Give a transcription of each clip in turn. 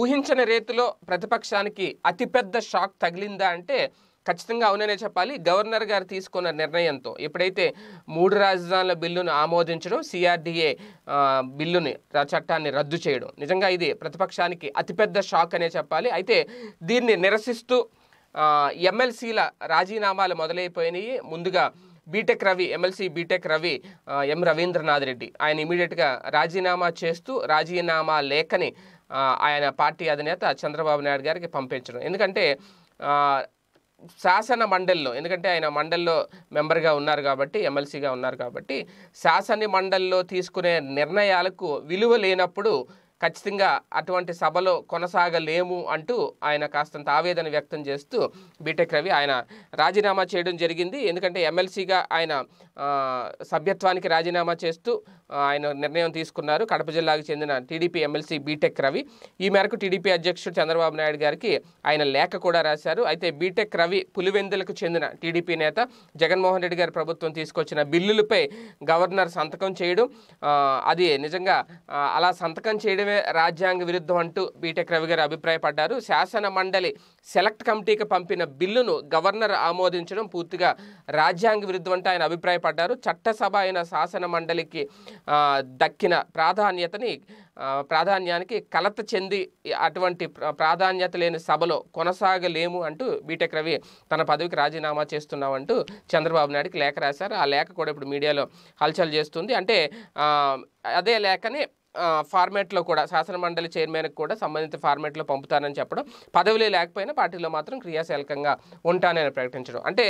ఊహించని రేతిలో ప్రతిపక్షానికి అతిపెద్ద షాక్ తగిలిందా అంటే ఖచ్చితంగా అవుననే చెప్పాలి గవర్నర్ గారు తీసుకున్న నిర్ణయంతో ఎప్పుడైతే మూడు రాజధానుల బిల్లును ఆమోదించడం సిఆర్డీఏ బిల్లుని చట్టాన్ని రద్దు చేయడం నిజంగా ఇది ప్రతిపక్షానికి అతిపెద్ద షాక్ అనే చెప్పాలి అయితే దీన్ని నిరసిస్తూ ఎమ్మెల్సీల రాజీనామాలు మొదలైపోయినాయి ముందుగా BTech Ravi MLC BTech Ravi M Ravindranath Reddy ఆయన ఇమీడియట్గా రాజీనామా చేస్తూ రాజీనామా లేఖని ఆయన పార్టీ అధినేత చంద్రబాబు నాయుడు గారికి పంపించడం ఎందుకంటే శాసన మండలిలో ఎందుకంటే ఆయన మండలిలో మెంబర్గా ఉన్నారు కాబట్టి ఎమ్మెల్సీగా ఉన్నారు కాబట్టి శాసన మండలిలో తీసుకునే నిర్ణయాలకు విలువ లేనప్పుడు ఖచ్చితంగా అటువంటి సభలో కొనసాగలేము అంటూ ఆయన కాస్తంత ఆవేదన వ్యక్తం చేస్తూ బీటెక్ రవి ఆయన రాజీనామా చేయడం జరిగింది ఎందుకంటే ఎమ్మెల్సీగా ఆయన సభ్యత్వానికి రాజీనామా చేస్తూ ఆయన నిర్ణయం తీసుకున్నారు కడప జిల్లాకు చెందిన టీడీపీ ఎమ్మెల్సీ బీటెక్ రవి ఈ మేరకు టీడీపీ అధ్యక్షుడు చంద్రబాబు నాయుడు గారికి ఆయన లేఖ కూడా రాశారు అయితే బీటెక్ రవి పులివెందులకు చెందిన టీడీపీ నేత జగన్మోహన్ రెడ్డి గారి ప్రభుత్వం తీసుకొచ్చిన బిల్లులపై గవర్నర్ సంతకం చేయడం అది నిజంగా అలా సంతకం చేయడమే నిర్ణయమే రాజ్యాంగ విరుద్ధం అంటూ బీటెక్ రవి గారు అభిప్రాయపడ్డారు శాసన మండలి సెలెక్ట్ కమిటీకి పంపిన బిల్లును గవర్నర్ ఆమోదించడం పూర్తిగా రాజ్యాంగ విరుద్ధం అంటే ఆయన అభిప్రాయపడ్డారు చట్టసభ అయిన శాసన మండలికి దక్కిన ప్రాధాన్యతని ప్రాధాన్యానికి కలత చెంది అటువంటి ప్రాధాన్యత లేని సభలో కొనసాగలేము అంటూ బీటెక్ రవి తన పదవికి రాజీనామా చేస్తున్నామంటూ చంద్రబాబు నాయుడుకి లేఖ రాశారు ఆ లేఖ కూడా ఇప్పుడు మీడియాలో హల్చల్ చేస్తుంది అంటే అదే లేఖనే ఫార్మాట్లో కూడా శాసనమండలి చైర్మన్కి కూడా సంబంధిత ఫార్మాట్లో పంపుతానని చెప్పడం పదవిలో లేకపోయినా పార్టీలో మాత్రం క్రియాశీలకంగా ఉంటానని ప్రకటించడం అంటే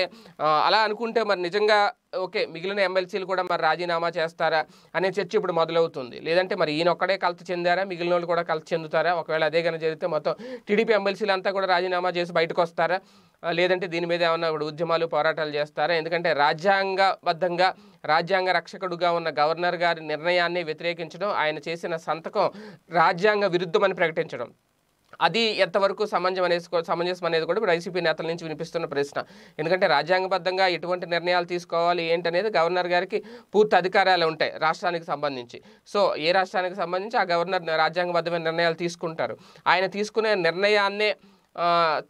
అలా అనుకుంటే మరి నిజంగా ఓకే మిగిలిన ఎమ్మెల్సీలు కూడా మరి రాజీనామా చేస్తారా అనే చర్చ ఇప్పుడు మొదలవుతుంది లేదంటే మరి ఈయనొక్కడే కలత చెందారా మిగిలిన వాళ్ళు కూడా కలత చెందుతారా ఒకవేళ అదే కనుక జరిగితే మొత్తం టీడీపీ ఎమ్మెల్సీలు అంతా కూడా రాజీనామా చేసి బయటకు వస్తారా లేదంటే దీని మీద ఏమన్నా కూడా ఉద్యమాలు పోరాటాలు చేస్తారా ఎందుకంటే రాజ్యాంగబద్ధంగా రాజ్యాంగ రక్షకుడుగా ఉన్న గవర్నర్ గారి నిర్ణయాన్ని వ్యతిరేకించడం ఆయన చేసిన సంతకం రాజ్యాంగ విరుద్ధమని ప్రకటించడం అది ఎంతవరకు సమంజం అనేది సమంజసం అనేది కూడా ఇప్పుడు వైసీపీ నేతల నుంచి వినిపిస్తున్న ప్రశ్న ఎందుకంటే రాజ్యాంగబద్ధంగా ఎటువంటి నిర్ణయాలు తీసుకోవాలి ఏంటనేది గవర్నర్ గారికి పూర్తి అధికారాలు ఉంటాయి రాష్ట్రానికి సంబంధించి సో ఏ రాష్ట్రానికి సంబంధించి ఆ గవర్నర్ రాజ్యాంగబద్ధమైన నిర్ణయాలు తీసుకుంటారు ఆయన తీసుకునే నిర్ణయాన్నే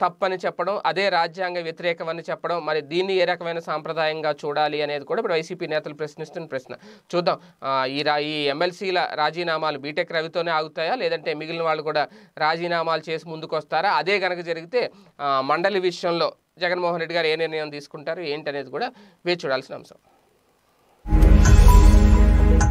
తప్పని చెప్పడం అదే రాజ్యాంగ వ్యతిరేకమని చెప్పడం మరి దీన్ని ఏ రకమైన సాంప్రదాయంగా చూడాలి అనేది కూడా ఇప్పుడు వైసీపీ నేతలు ప్రశ్నిస్తున్న ప్రశ్న చూద్దాం ఈ రా ఈ ఎమ్మెల్సీల రాజీనామాలు బీటెక్ రవితోనే ఆగుతాయా లేదంటే మిగిలిన వాళ్ళు కూడా రాజీనామాలు చేసి ముందుకు వస్తారా అదే కనుక జరిగితే మండలి విషయంలో జగన్మోహన్ రెడ్డి గారు ఏ నిర్ణయం తీసుకుంటారు ఏంటనేది కూడా వేచి చూడాల్సిన అంశం